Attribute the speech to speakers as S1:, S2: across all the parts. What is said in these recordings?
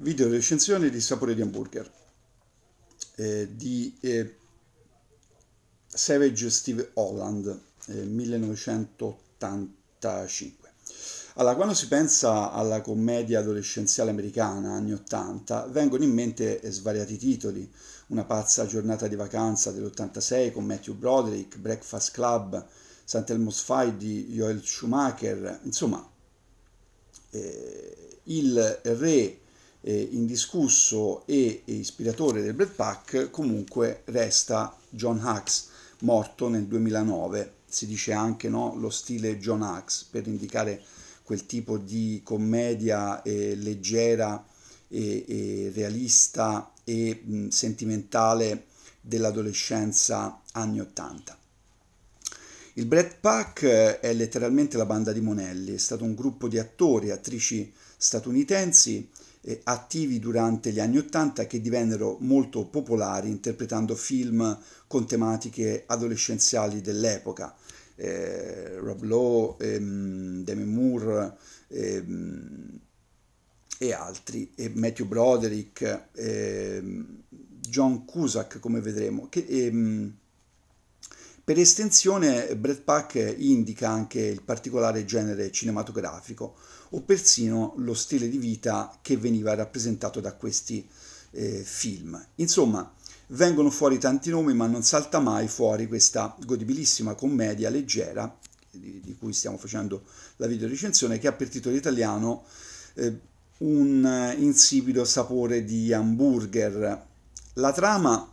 S1: video recensione di Sapore di Hamburger eh, di eh, Savage Steve Holland, eh, 1985. Allora, quando si pensa alla commedia adolescenziale americana anni 80, vengono in mente svariati titoli. Una pazza giornata di vacanza dell'86 con Matthew Broderick, Breakfast Club, Sant'Elmo's Fight di Joel Schumacher, insomma, eh, il re eh, indiscusso e ispiratore del Black Pack comunque resta John Hacks, morto nel 2009. Si dice anche no, lo stile John Hacks per indicare quel tipo di commedia eh, leggera e, e, realista e mh, sentimentale dell'adolescenza anni 80. Il Brett Pack eh, è letteralmente la banda di Monelli, è stato un gruppo di attori e attrici statunitensi eh, attivi durante gli anni Ottanta che divennero molto popolari interpretando film con tematiche adolescenziali dell'epoca. Eh, Rob Lowe, ehm, Demi Moore ehm, e altri, e Matthew Broderick, ehm, John Cusack come vedremo, che, ehm, per estensione, Brad Pack indica anche il particolare genere cinematografico o persino lo stile di vita che veniva rappresentato da questi eh, film. Insomma, vengono fuori tanti nomi, ma non salta mai fuori questa godibilissima commedia leggera di, di cui stiamo facendo la videorecensione, che ha per titolo italiano eh, un insipido sapore di hamburger. La trama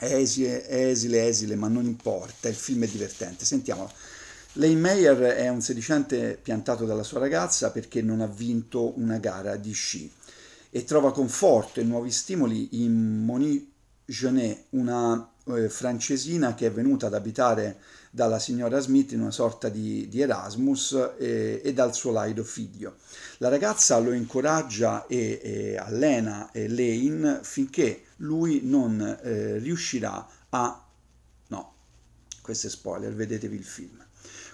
S1: esile, esile, esile, ma non importa, il film è divertente, sentiamolo. Lane Meyer è un sedicente piantato dalla sua ragazza perché non ha vinto una gara di sci e trova conforto e nuovi stimoli in Monique Genet, una eh, francesina che è venuta ad abitare dalla signora Smith in una sorta di, di Erasmus e, e, dal suo laido figlio. La ragazza lo incoraggia e, e allena e Lane finché lui non eh, riuscirà a... no, questo è spoiler, vedetevi il film.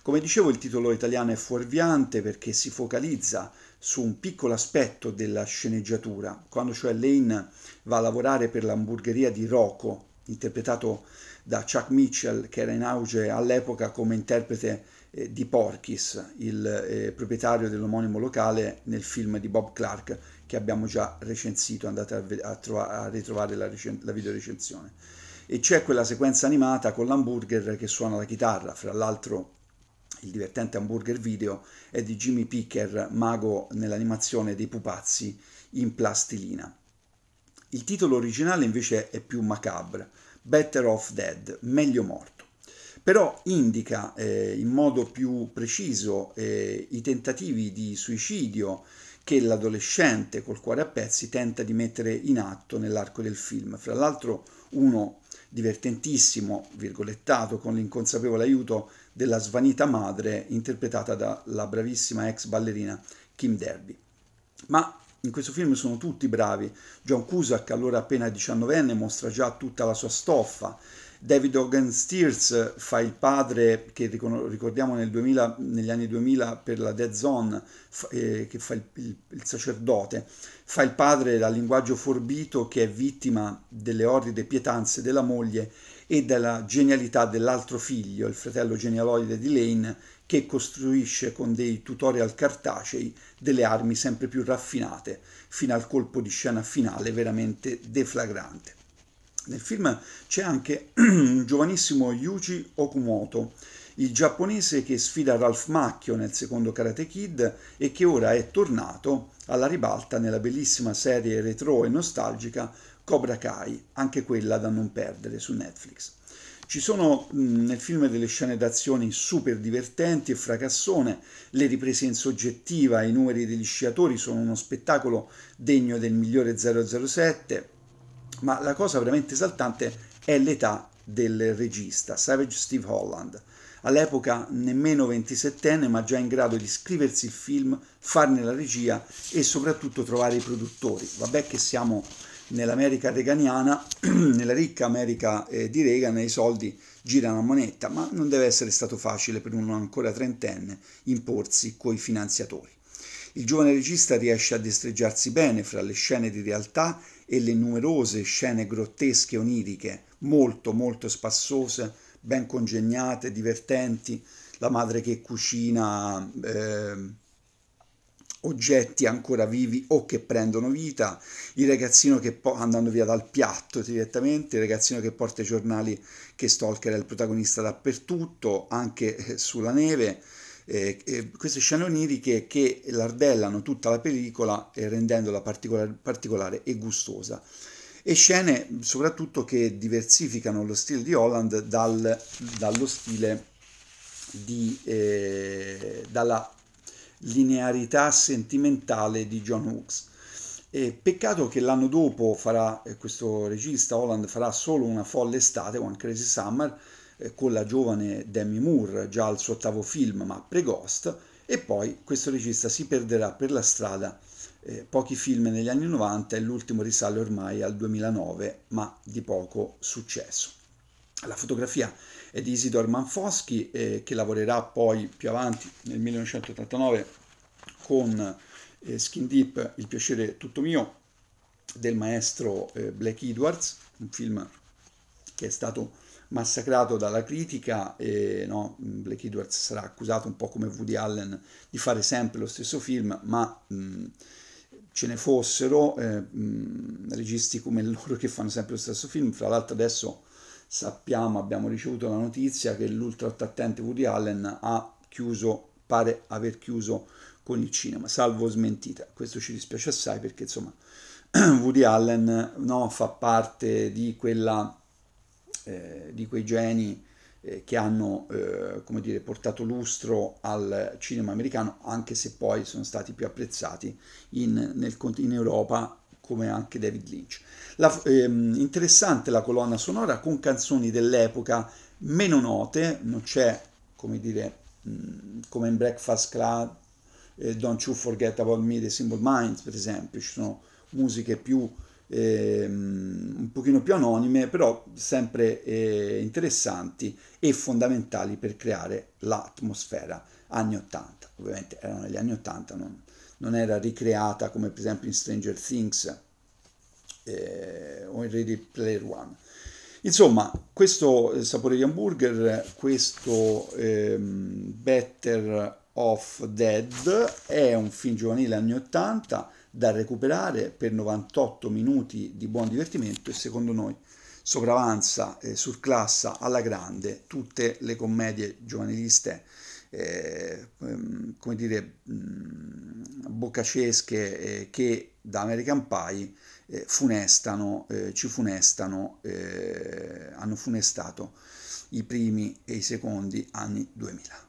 S1: Come dicevo il titolo italiano è fuorviante perché si focalizza su un piccolo aspetto della sceneggiatura, quando cioè Lane va a lavorare per l'hamburgeria di Rocco, interpretato da Chuck Mitchell, che era in auge all'epoca come interprete eh, di Porkis, il eh, proprietario dell'omonimo locale, nel film di Bob Clark, che abbiamo già recensito, andate a, a, trova, a ritrovare la, recen- la videorecensione. E c'è quella sequenza animata con l'hamburger che suona la chitarra, fra l'altro il divertente hamburger video è di Jimmy Picker, mago nell'animazione dei pupazzi in plastilina. Il titolo originale invece è più macabre, Better Off Dead, meglio morto. Però indica eh, in modo più preciso eh, i tentativi di suicidio che l'adolescente col cuore a pezzi tenta di mettere in atto nell'arco del film. Fra l'altro uno divertentissimo, virgolettato, con l'inconsapevole aiuto della svanita madre interpretata dalla bravissima ex ballerina Kim Derby. Ma in questo film sono tutti bravi. John Cusack, allora appena diciannovenne, mostra già tutta la sua stoffa David Organ Steers fa il padre che ricordiamo nel 2000, negli anni 2000 per la Dead Zone, eh, che fa il, il, il, sacerdote, fa il padre dal linguaggio forbito che è vittima delle orride pietanze della moglie e della genialità dell'altro figlio, il fratello genialoide di Lane, che costruisce con dei tutorial cartacei delle armi sempre più raffinate, fino al colpo di scena finale veramente deflagrante. Nel film c'è anche un giovanissimo Yuji Okumoto, il giapponese che sfida Ralph Macchio nel secondo Karate Kid e che ora è tornato alla ribalta nella bellissima serie retro e nostalgica Cobra Kai, anche quella da non perdere su Netflix. Ci sono mm, nel film delle scene d'azione super divertenti e fracassone, le riprese in soggettiva, i numeri degli sciatori sono uno spettacolo degno del migliore 007, ma la cosa veramente esaltante è l'età del regista, Savage Steve Holland, all'epoca nemmeno 27enne ma già in grado di scriversi il film, farne la regia e soprattutto trovare i produttori. Vabbè che siamo nell'America reganiana, nella ricca America eh, di Reagan i soldi girano a moneta, ma non deve essere stato facile per uno ancora trentenne imporsi coi finanziatori. Il giovane regista riesce a destreggiarsi bene fra le scene di realtà e le numerose scene grottesche e oniriche, molto molto spassose, ben congegnate, divertenti, la madre che cucina eh, oggetti ancora vivi o che prendono vita, il ragazzino che po- andando via dal piatto direttamente, il ragazzino che porta i giornali che stalker è il protagonista dappertutto, anche eh, sulla neve, eh, eh, queste scene oniriche che lardellano tutta la pellicola eh, rendendola particolare, particolare e gustosa e scene soprattutto che diversificano lo stile di Holland dal, dallo stile di, eh, dalla linearità sentimentale di John Hooks. E peccato che l'anno dopo farà, eh, questo regista Holland farà solo una folle estate, One Crazy Summer, eh, con la giovane Demi Moore già al suo ottavo film ma pre-Ghost e poi questo regista si perderà per la strada eh, pochi film negli anni 90 e l'ultimo risale ormai al 2009 ma di poco successo. La fotografia è di Isidor Manfoschi eh, che lavorerà poi più avanti nel 1989 con eh, Skin Deep, Il piacere tutto mio del maestro eh, Black Edwards, un film che è stato massacrato dalla critica e no, Blake Edwards sarà accusato un po' come Woody Allen di fare sempre lo stesso film, ma mh, ce ne fossero eh, mh, registi come loro che fanno sempre lo stesso film, fra l'altro adesso sappiamo, abbiamo ricevuto la notizia che l'ultra attente Woody Allen ha chiuso, pare aver chiuso con il cinema, salvo smentita, questo ci dispiace assai perché insomma Woody Allen no, fa parte di quella eh, di quei geni eh, che hanno eh, come dire, portato lustro al cinema americano, anche se poi sono stati più apprezzati in, nel, in Europa come anche David Lynch. La, ehm, interessante la colonna sonora con canzoni dell'epoca meno note, non c'è come dire mh, come in Breakfast Club, eh, Don't You Forget About Me, The Simple Minds per esempio, ci sono musiche più eh, un pochino più anonime, però sempre eh, interessanti e fondamentali per creare l'atmosfera anni 80. Ovviamente erano negli anni 80, non, non era ricreata come per esempio in Stranger Things eh, o in Ready Player One. Insomma, questo eh, sapore di hamburger, questo ehm, Better of Dead è un film giovanile anni 80 da recuperare per 98 minuti di buon divertimento e secondo noi sopravanza, eh, surclassa alla grande tutte le commedie giovaniliste, eh, ehm, come dire, mh, mm, boccacesche eh, che da American Pie eh, funestano, eh, ci funestano, eh, hanno funestato i primi e i secondi anni 2000.